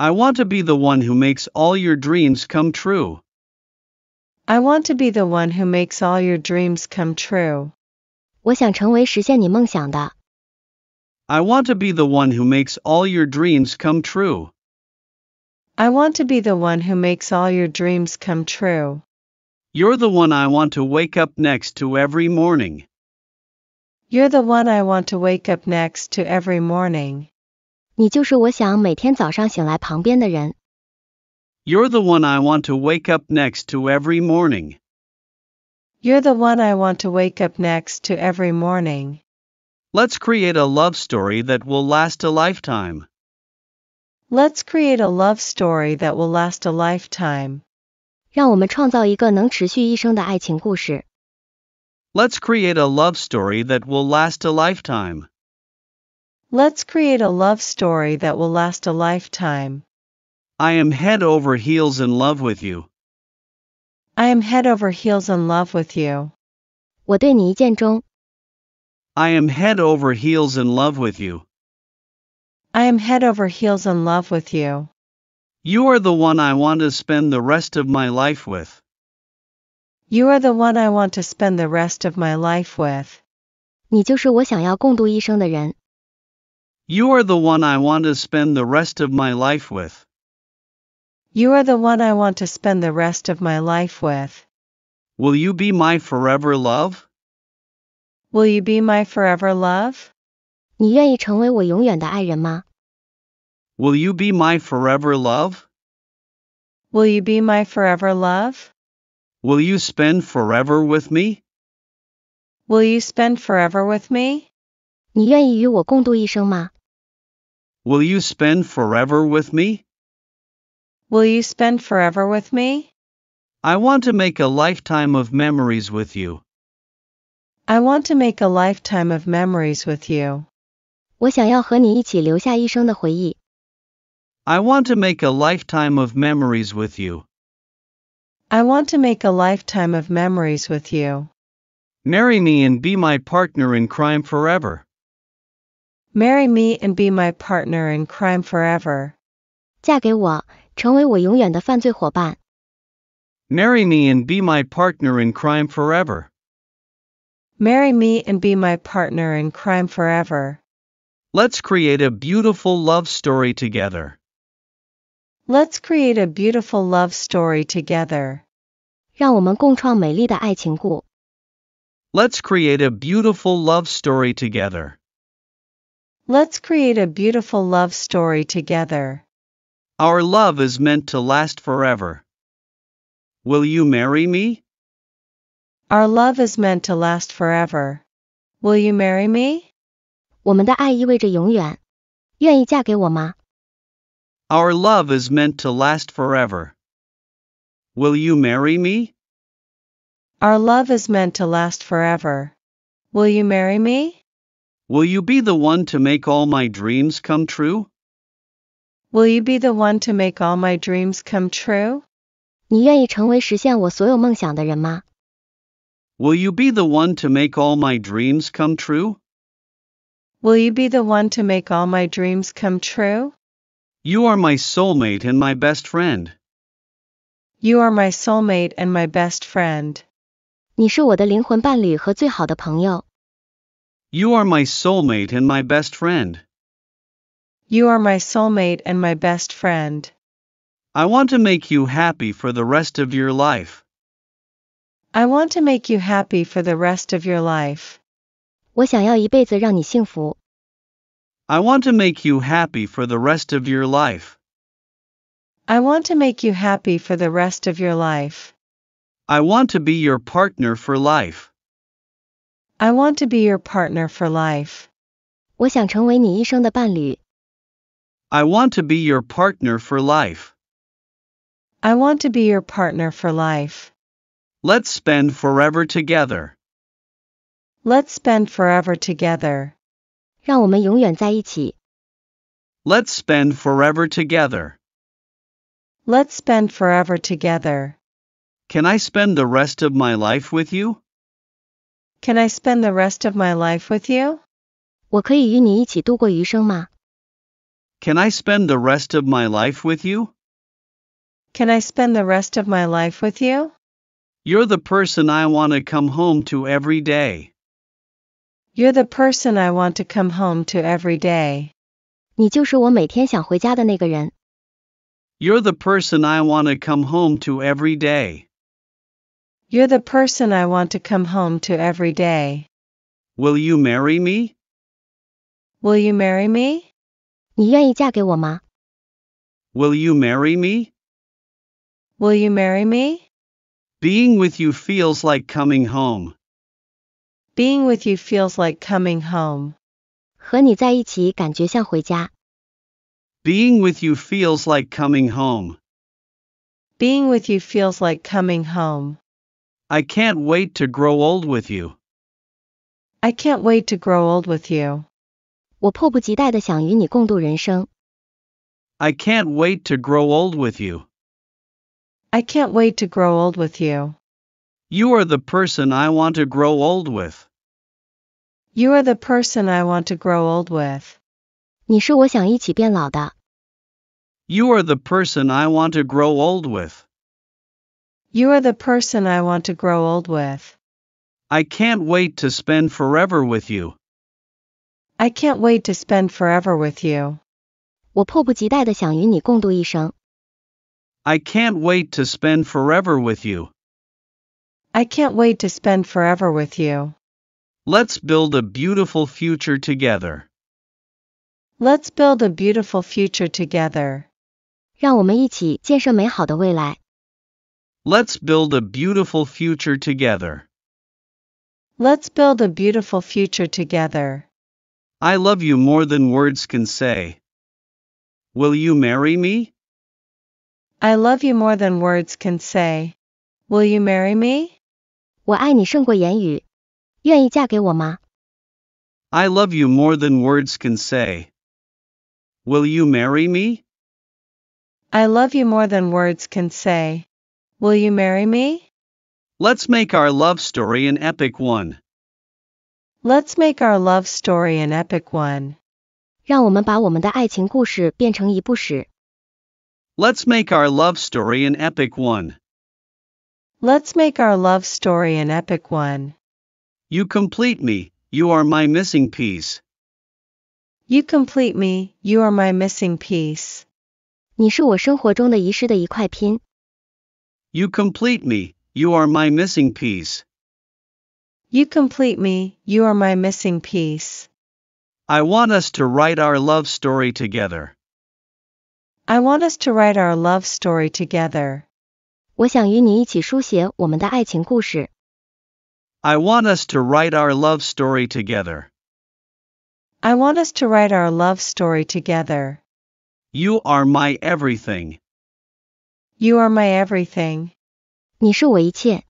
I want to be the one who makes all your dreams come true. I want to be the one who makes all your dreams come true. I want to be the one who makes all your dreams come true. I want to be the one who makes all your dreams come true. You're the one I want to wake up next to every morning. You're the one I want to wake up next to every morning. 你就是我想每天早上醒来旁边的人。You're the one I want to wake up next to every morning. You're the one I want to wake up next to every morning. Let's create a love story that will last a lifetime. Let's create a love story that will last a lifetime. let us create a love story that will last a lifetime. Let's create a love story that will last a lifetime. I am head over heels in love with you. I am head over heels in love with you. I am head over heels in love with you. I am head over heels in love with you. You are the one I want to spend the rest of my life with. You are the one I want to spend the rest of my life with. 你就是我想要共度一生的人。you are the one I want to spend the rest of my life with. You are the one I want to spend the rest of my life with. Will you be my forever love? Will you be my forever love? Will you be my forever love? Will you be my forever love? Will you spend forever with me? Will you spend forever with me? 你愿意与我共度一生吗？Will you spend forever with me? Will you spend forever with me? I want to make a lifetime of memories with you. I want to make a lifetime of memories with you. I want to make a lifetime of memories with you. I want to make a lifetime of memories with you. Marry me and be my partner in crime forever. Marry me and be my partner in crime forever. Marry me and be my partner in crime forever. Marry me and be my partner in crime forever. Let's create a beautiful love story together. Let's create a beautiful love story together. 让我们共创美丽的爱情故。Let's create a beautiful love story together. Let's create a beautiful love story together. Our love is meant to last forever. Will you marry me? Our love is meant to last forever. Will you marry me? Our love is meant to last forever. Will you marry me? Our love is meant to last forever. Will you marry me? Will you be the one to make all my dreams come true? Will you be the one to make all my dreams come true? 你愿意成为实现我所有梦想的人吗？Will you be the one to make all my dreams come true? Will you be the one to make all my dreams come true? You are my soulmate and my best friend. You are my soulmate and my best friend. 你是我的灵魂伴侣和最好的朋友。you are my soulmate and my best friend. You are my soulmate and my best friend. I want to make you happy for the rest of your life. I want to make you happy for the rest of your life. I want to make you happy for the rest of your life. I want to make you happy for the rest of your life. I want to be your partner for life. I want to be your partner for life. 我想成为你一生的伴侣。I want to be your partner for life. I want to be your partner for life. Let's spend forever together. Let's spend forever together. 让我们永远在一起。Let's spend forever together. Let's spend forever together. Can I spend the rest of my life with you? Can I spend the rest of my life with you? 我可以与你一起度过余生吗？Can I spend the rest of my life with you? Can I spend the rest of my life with you? You're the person I want to come home to every day. You're the person I want to come home to every day. 你就是我每天想回家的那个人。You're the person I want to come home to every day. You're the person I want to come home to every day. Will you marry me? Will you marry me? 你愿意嫁给我吗? Will you marry me? Will you marry me? Being with you feels like coming home. Being with you feels like coming home. 和你在一起感觉像回家。Being with you feels like coming home. Being with you feels like coming home. I can't wait to grow old with you. I can't wait to grow old with you. 我迫不及待的想与你共度人生。I can't wait to grow old with you. I can't wait to grow old with you. You are the person I want to grow old with. You are the person I want to grow old with. 你是我想一起变老的。You are the person I want to grow old with. You are the person I want to grow old with. I can't wait to spend forever with you. I can't wait to spend forever with you. I can can't wait to spend forever with you. I can't wait to spend forever with you. Let's build a beautiful future together. Let's build a beautiful future together. 让我们一起建设美好的未来。Let's build a beautiful future together. Let's build a beautiful future together. I love you more than words can say. Will you marry me? I love you more than words can say. Will you marry me? I love you more than words can say. Will you marry me? I love you more than words can say. Will you marry me? Let's make our love story an epic one. Let's make our love story an epic one. 让我们把我们的爱情故事变成一部史。Let's make our love story an epic one. Let's make our love story an epic one. You complete me, you are my missing piece. You complete me, you are my missing piece. 你是我生活中的遗失的一块拼。you complete me, you are my missing piece. You complete me, you are my missing piece. I want us to write our love story together. I want us to write our love story together. 我想与你一起书写我们的爱情故事。I want us to write our love story together. I want us to write our love story together. You are my everything. You are my everything. 你是我一切。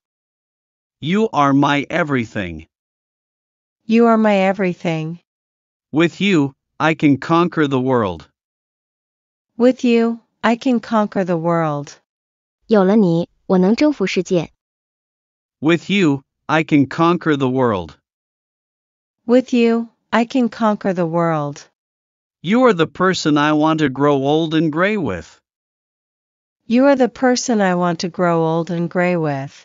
You are my everything. You are my everything. With you, I can conquer the world. With you, I can conquer the world. 有了你，我能征服世界。With you, I can conquer the world. With you, I can conquer the world. You are the person I want to grow old and gray with. You are the person I want to grow old and gray with.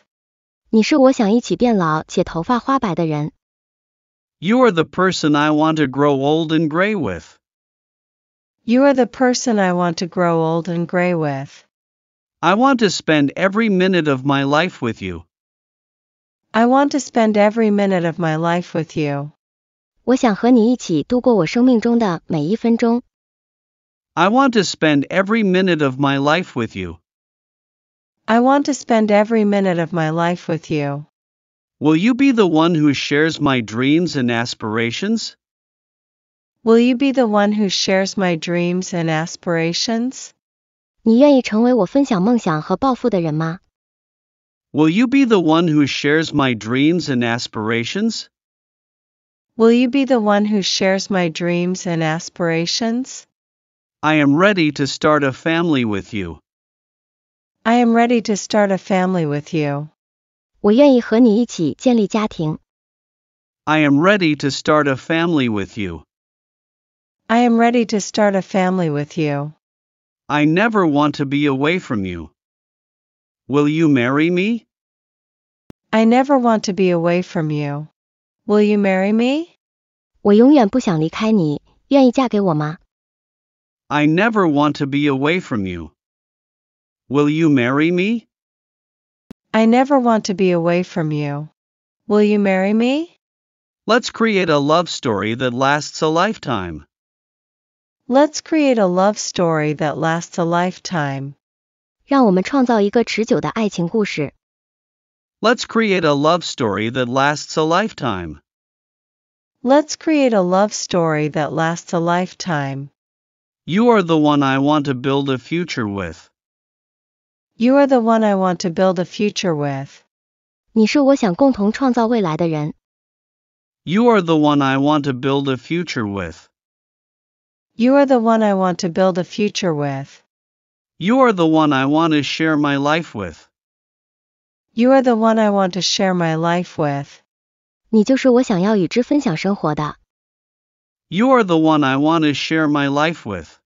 你是我想一起变老且头发花白的人。You are the person I want to grow old and gray with. You are the person I want to grow old and gray with. I want to spend every minute of my life with you. I want to spend every minute of my life with you. 我想和你一起度过我生命中的每一分钟。I want to spend every minute of my life with you. I want to spend every minute of my life with you. Will you be the one who shares my dreams and aspirations? Will you be the one who shares my dreams and aspirations? you be the one who shares my dreams and aspirations? Will you be the one who shares my dreams and aspirations? I am ready to start a family with you. I am ready to start a family with you. I am ready to start a family with you. I am ready to start a family with you. I never want to be away from you. Will you marry me? I never want to be away from you. Will you marry me? 我永远不想离开你，愿意嫁给我吗？I never want to be away from you. Will you marry me? I never want to be away from you. Will you marry me? Let's create a love story that lasts a lifetime. Let's create a love story that lasts a lifetime. let us create a love story that lasts a lifetime. Let's create a love story that lasts a lifetime. You are the one I want to build a future with. You are the one I want to build a future with. 你是我想共同创造未来的人。You are the one I want to build a future with. You are the one I want to build a future with. You are the one I want to share my life with. You are the one I want to share my life with. 你就是我想要与之分享生活的。you are the one I want to share my life with.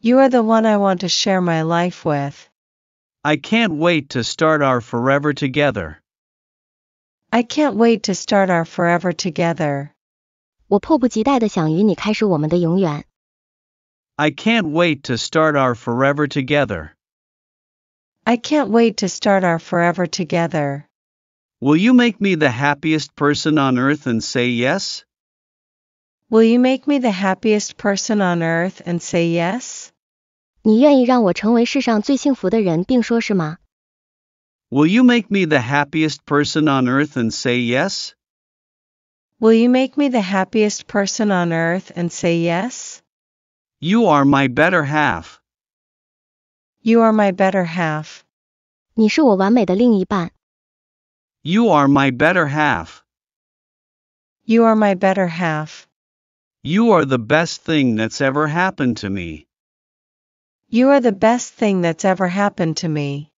You are the one I want to share my life with. I can't wait to start our forever together. I can't wait to start our forever together. 我迫不及待地想与你开始我们的永远。I can't wait to start our forever together. I can't wait to start our forever together. Will you make me the happiest person on earth and say yes? Will you make me the happiest person on earth and say yes? 你愿意让我成为世上最幸福的人，并说是吗？Will you make me the happiest person on earth and say yes? Will you make me the happiest person on earth and say yes? You are my better half. You are my better half. 你是我完美的另一半。You are my better half. You are my better half. You are the best thing that's ever happened to me. You are the best thing that's ever happened to me.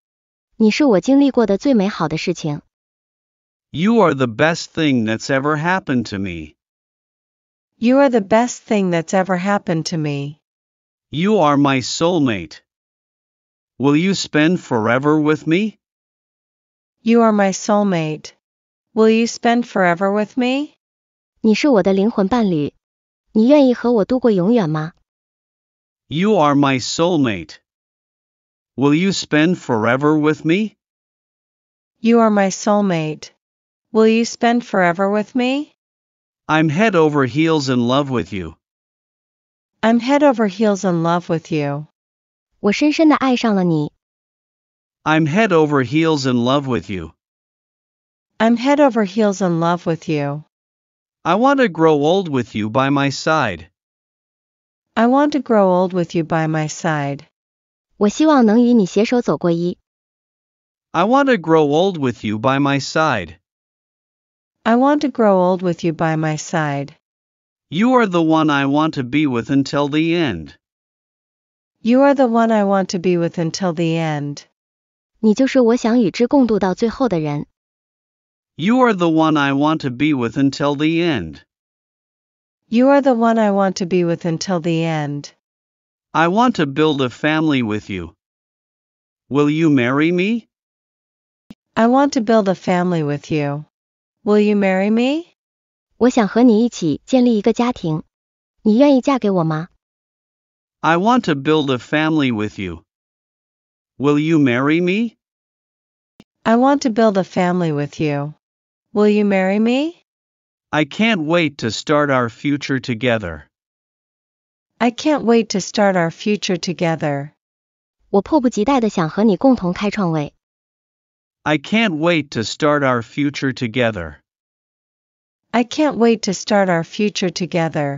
你是我经历过的最美好的事情。You are the best thing that's ever happened to me. You are the best thing that's ever happened to me. You are my soulmate. Will you spend forever with me? You are my soulmate. Will you spend forever with me? 你是我的灵魂伴侣。你愿意和我度过永远吗？You are my soulmate. Will you spend forever with me? You are my soulmate. Will you spend forever with me? I'm head over heels in love with you. I'm head over heels in love with you. i am head over heels in love with you. I'm head over heels in love with you. I want to grow old with you by my side. I want to grow old with you by my side. 我希望能与你携手走过一。I want to grow old with you by my side. I want to grow old with you by my side. You are the one I want to be with until the end. You are the one I want to be with until the end. 你就是我想与之共度到最后的人。you are the one I want to be with until the end. You are the one I want to be with until the end. I want to build a family with you. Will you marry me? I want to build a family with you. Will you marry me? 我想和你一起建立一个家庭。你愿意嫁给我吗？I want to build a family with you. Will you marry me? I want to build a family with you. Will you marry me? I can't wait to start our future together. I can't wait to start our future together. I can can't wait to start our future together. I can't wait to start our future together.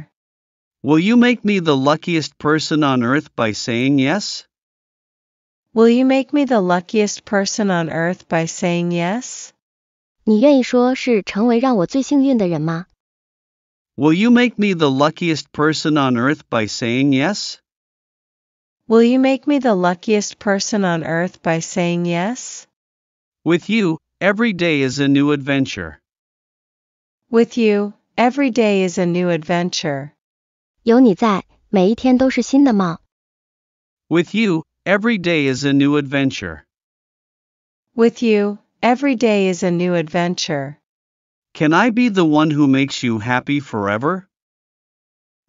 Will you make me the luckiest person on earth by saying yes? Will you make me the luckiest person on earth by saying yes? 你愿意说是成为让我最幸运的人吗？Will you make me the luckiest person on earth by saying yes? Will you make me the luckiest person on earth by saying yes? With you, every day is a new adventure. With you, every day is a new adventure. With you, every day is a new adventure. With you, Every day is a new adventure. Can I be the one who makes you happy forever?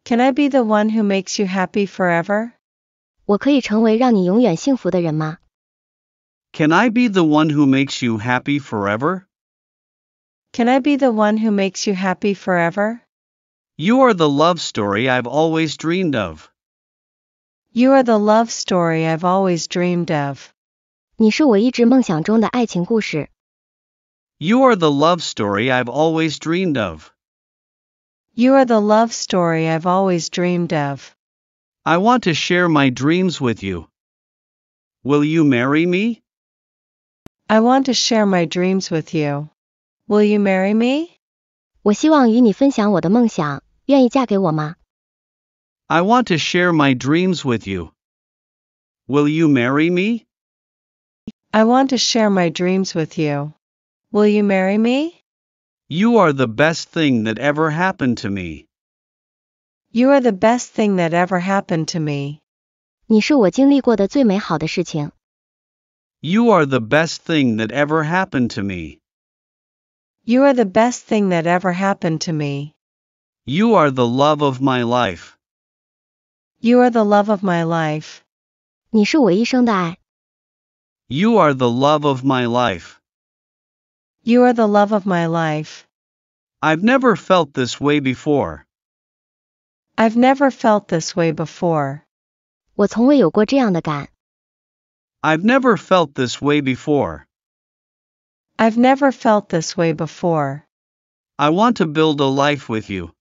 Can I be the one who makes you happy forever? Can I be the one who makes you happy forever? Can I be the one who makes you happy forever? You are the love story I've always dreamed of. You are the love story I've always dreamed of. 你是我一直梦想中的爱情故事。You are the love story I've always dreamed of. You are the love story I've always dreamed of. I want to share my dreams with you. Will you marry me? I want to share my dreams with you. Will you marry me? I want to share my dreams with you. Will you marry me? I want to share my dreams with you. Will you marry me? You are the best thing that ever happened to me. You are the best thing that ever happened to me. 你是我经历过的最美好的事情。You are the best thing that ever happened to me. You are the best thing that ever happened to me. You are the love of my life. You are the love of my life. 你是我一生的爱。you are the love of my life. You are the love of my life. I've never felt this way before. I've never felt this way before. 我从未有过这样的感。have never felt this way before. I've never felt this way before. I want to build a life with you.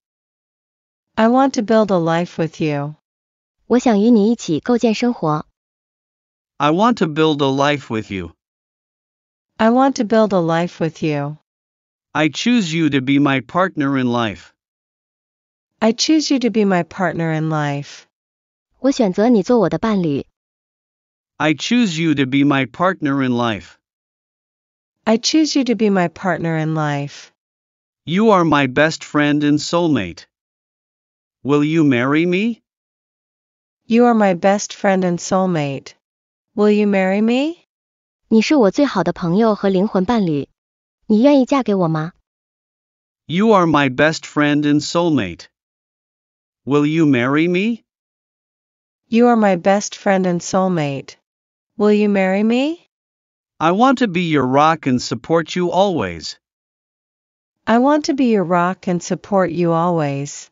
I want to build a life with you. 我想与你一起构建生活。I want to build a life with you. I want to build a life with you. I choose you to be my partner in life. I choose you to be my partner in life. 我选择你做我的伴侣。I choose you to be my partner in life. I choose you to be my partner in life. You are my best friend and soulmate. Will you marry me? You are my best friend and soulmate. Will you marry me? You are my best friend and soulmate. Will you marry me? You are my best friend and soulmate. Will you marry me? I want to be your rock and support you always. I want to be your rock and support you always.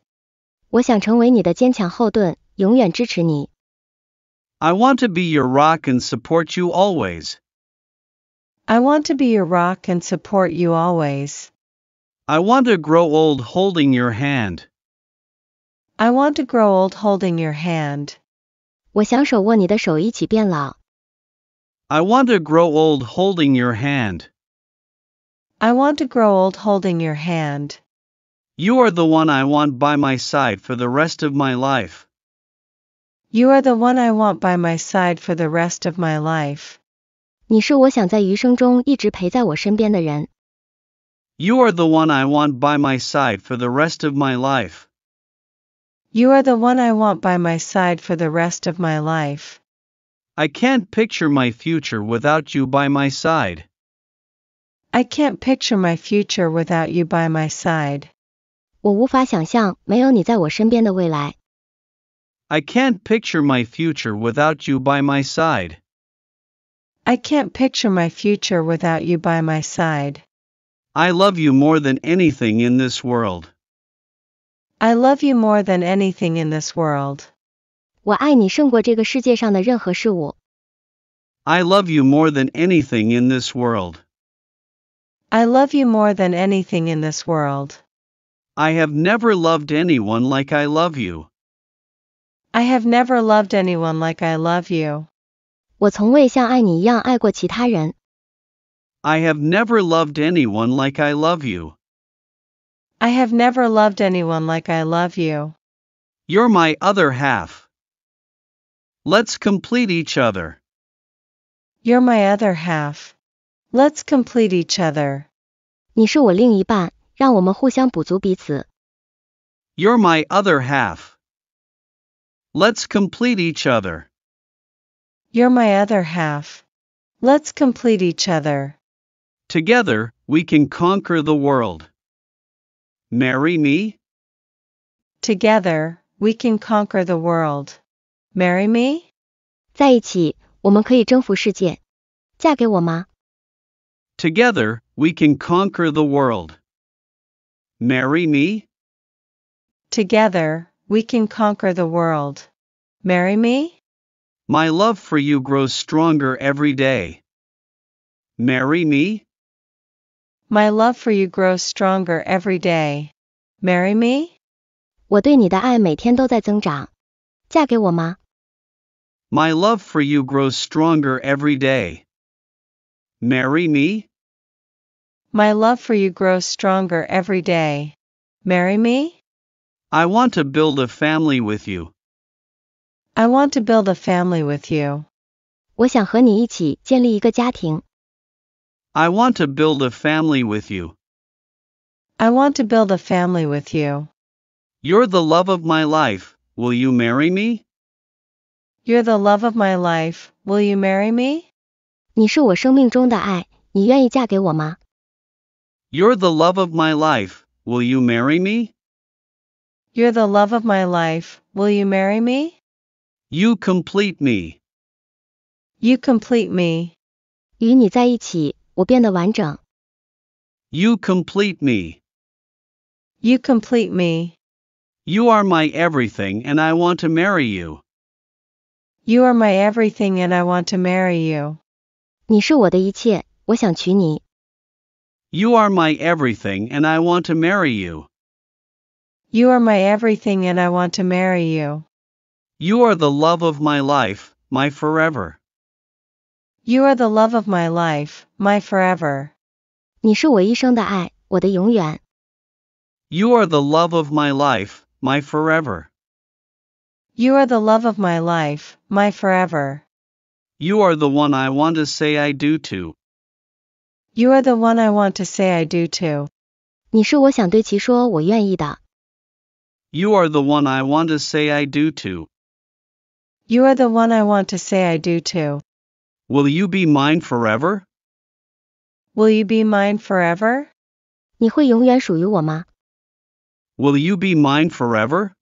我想成为你的坚强后盾，永远支持你。I want to be your rock and support you always. I want to be your rock and support you always. I want to grow old holding your hand. I want to grow old holding your hand. I want to grow old holding your hand. I want to grow old holding your hand. You are the one I want by my side for the rest of my life. You are the one I want by my side for the rest of my life. 你是我想在余生中一直陪在我身边的人。You are the one I want by my side for the rest of my life. You are the one I want by my side for the rest of my life. I can't picture my future without you by my side. I can't picture my future without you by my side. 我无法想象没有你在我身边的未来。I can't picture my future without you by my side. I can't picture my future without you by my side. I love you more than anything in this world. I love you more than anything in this world. 我爱你胜过这个世界上的任何事物。I love you more than anything in this world. I love you more than anything in this world. I have never loved anyone like I love you. I have never loved anyone like I love you. 我从未像爱你一样爱过其他人。I have never loved anyone like I love you. I have never loved anyone like I love you. You're my other half. Let's complete each other. You're my other half. Let's complete each other. 你是我另一半，让我们互相补足彼此。You're my other half. Let's complete each other. You're my other half. Let's complete each other. Together, we can conquer the world. Marry me? Together, we can conquer the world. Marry me? 在一起，我们可以征服世界。嫁给我吗？Together, we can conquer the world. Marry me? Together, we can conquer the world. Marry me? My love for you grows stronger every day. Marry me? My love for you grows stronger every day. Marry me? My love for you grows stronger every day. Marry me? My love for you grows stronger every day. Marry me? I want to build a family with you. I want to build a family with you. 我想和你一起建立一个家庭。I want to build a family with you. I want to build a family with you. You're the love of my life. Will you marry me? You're the love of my life. Will you marry me? 你是我生命中的爱，你愿意嫁给我吗？You're the love of my life. Will you marry me? You're the love of my life, will you marry me? You complete me. You complete me. 与你在一起，我变得完整。You complete me. You complete me. You are my everything and I want to marry you. You are my everything and I want to marry you. You are my everything and I want to marry you. You are my everything and I want to marry you. You are the love of my life, my forever. You are the love of my life, my forever. You are the love of my life, my forever. You are the love of my life, my forever. You are the one I want to say I do to. You are the one I want to say I do to. 你是我想对其说我愿意的。you are the one I want to say I do to. You are the one I want to say I do to. Will you be mine forever? Will you be mine forever? 你会永远属于我吗? Will you be mine forever?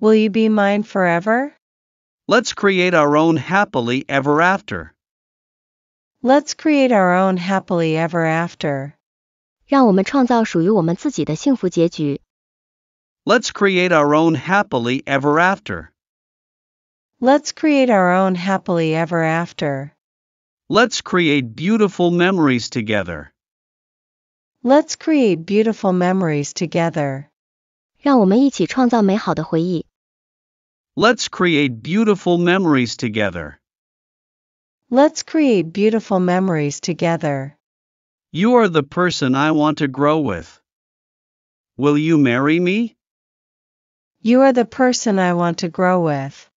Will you be mine forever? Let's create our own happily ever after. Let's create our own happily ever after. 让我们创造属于我们自己的幸福结局。Let's create our own happily ever after. Let's create our own happily ever after. Let's create beautiful memories together. Let's create beautiful memories together. 让我们一起创造美好的回忆。Let's create beautiful memories together. Let's create beautiful memories together. You are the person I want to grow with. Will you marry me? You are the person I want to grow with.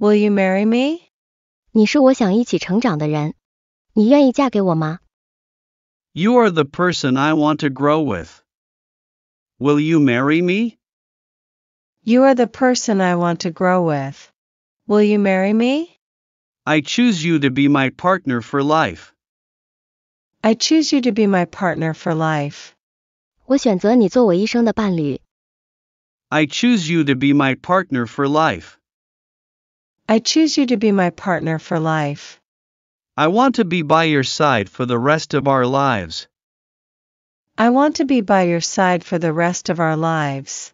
Will you marry me? 你是我想一起成长的人。你愿意嫁给我吗？You are the person I want to grow with. Will you marry me? You are the person I want to grow with. Will you marry me? I choose you to be my partner for life. I choose you to be my partner for life. I choose you to be my partner for life. I choose you to be my partner for life. I want to be by your side for the rest of our lives. I want to be by your side for the rest of our lives.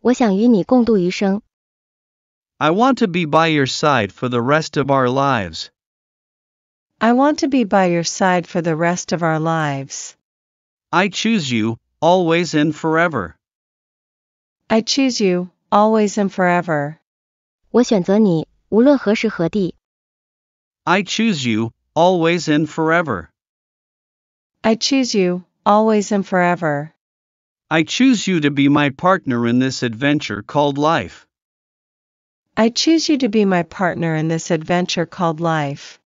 我想与你共度余生. I want to be by your side for the rest of our lives. I want to be by your side for the rest of our lives. I choose you, always and forever. I choose you, always and forever. I choose you, always and forever. I choose you, always and forever. I choose you to be my partner in this adventure called life. I choose you to be my partner in this adventure called life.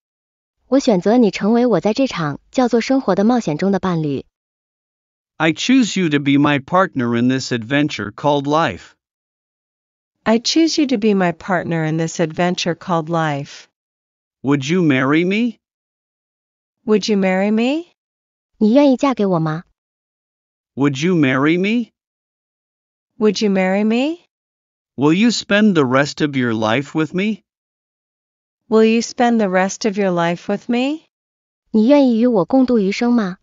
我选择你成为我在这场叫做生活的冒险中的伴侣。I choose you to be my partner in this adventure called life. I choose you to be my partner in this adventure called life. Would you marry me? Would you marry me? 你愿意嫁给我吗? Would you marry me? Would you marry me? Will you spend the rest of your life with me? Will you spend the rest of your life with me? 你愿意与我共度余生吗?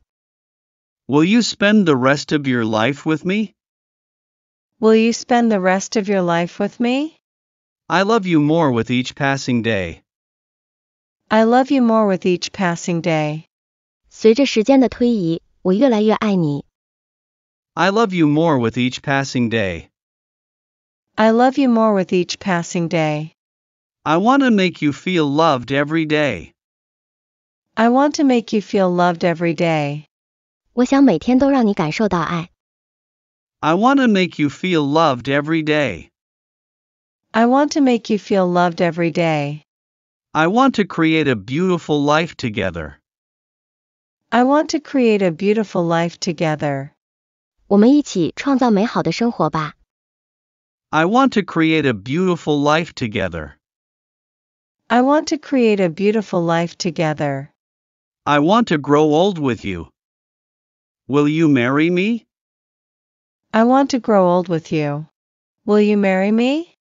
Will you spend the rest of your life with me? Will you spend the rest of your life with me? I love you more with each passing day. I love you more with each passing day. I love you more with each passing day. I love you more with each passing day. I want to make you feel loved every day. I want to make you feel loved every day. 我想每天都让你感受到爱。I want to make you feel loved every day. I want to make you feel loved every day. I want to create a beautiful life together. I want to create a beautiful life together. I want to create a beautiful life together. I want to create a beautiful life together. I want to grow old with you. Will you marry me? I want to grow old with you. Will you marry me?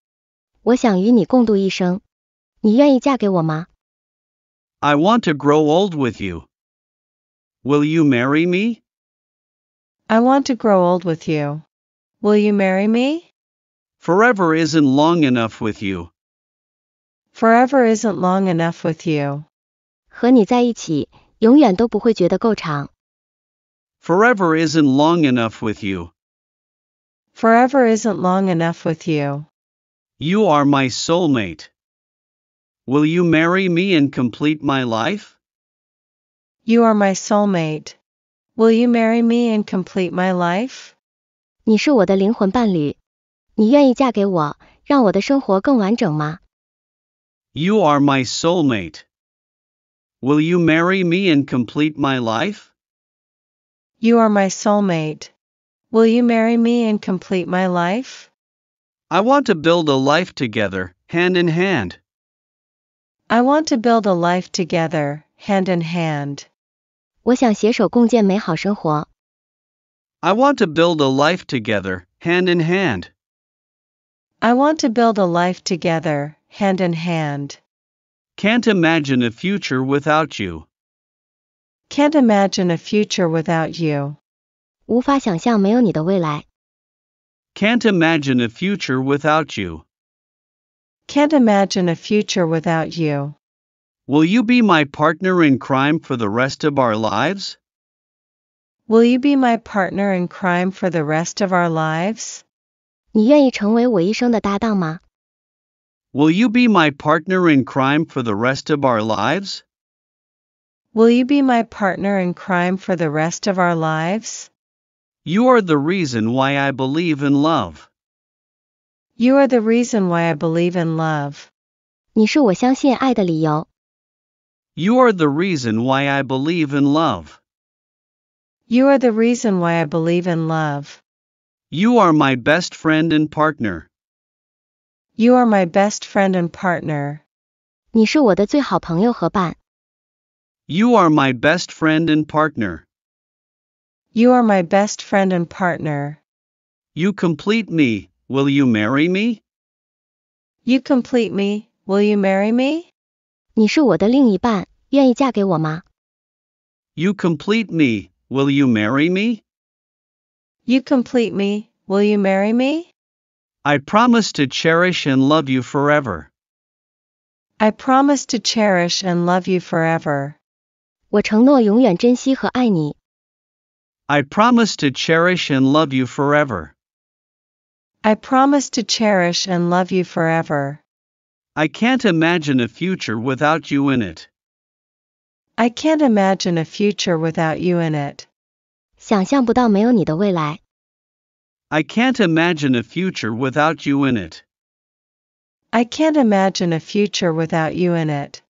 我想与你共度一生。你愿意嫁给我吗？I want to grow old with you. Will you marry me? I want to grow old with you. Will you marry me? Forever isn't long enough with you. Forever isn't long enough with you. 和你在一起，永远都不会觉得够长。Forever isn't long enough with you. Forever isn't long enough with you. You are my soulmate. Will you marry me and complete my life? You are my soulmate. Will you marry me and complete my life? 你是我的灵魂伴侣，你愿意嫁给我，让我的生活更完整吗？You are my soulmate. Will you marry me and complete my life? You are my soulmate. Will you marry me and complete my life? I want to build a life together, hand in hand. I want to build a life together, hand in hand. I want to build a life together, hand in hand. I want to build a life together, hand in hand. Can't imagine a future without you. Can't imagine a future without you. 无法想象没有你的未来。Can't imagine a future without you. Can't imagine a future without you. Will you be my partner in crime for the rest of our lives? Will you be my partner in crime for the rest of our lives? Will you be my partner in crime for the rest of our lives? Will you be my partner in crime for the rest of our lives? You are the reason why I believe in love. You are the reason why I believe in love. You are the reason why I believe in love. You are the reason why I believe in love. You are my best friend and partner. You are my best friend and partner. 你是我的最好朋友和伴。you are my best friend and partner. You are my best friend and partner. You complete me. Will you marry me? You complete me. Will you marry me? You complete me. Will you marry me? You complete me. Will you marry me? I promise to cherish and love you forever. I promise to cherish and love you forever. 我承诺永远珍惜和爱你。I promise to cherish and love you forever. I promise to cherish and love you forever. I can't imagine a future without you in it. I can't imagine a future without you in it. 想象不到没有你的未来。I can't imagine a future without you in it. I can't imagine a future without you in it.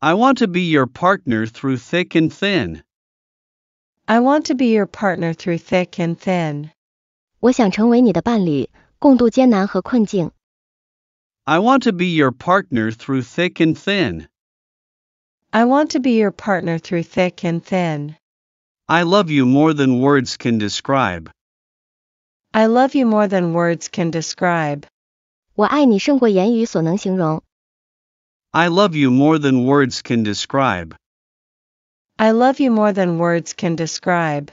I want to be your partner through thick and thin. I want to be your partner through thick and thin. I want to be your partner through thick and thin. I want to be your partner through thick and thin. I love you more than words can describe. I love you more than words can describe. 我爱你胜过言语所能形容。I love you more than words can describe. I love you more than words can describe.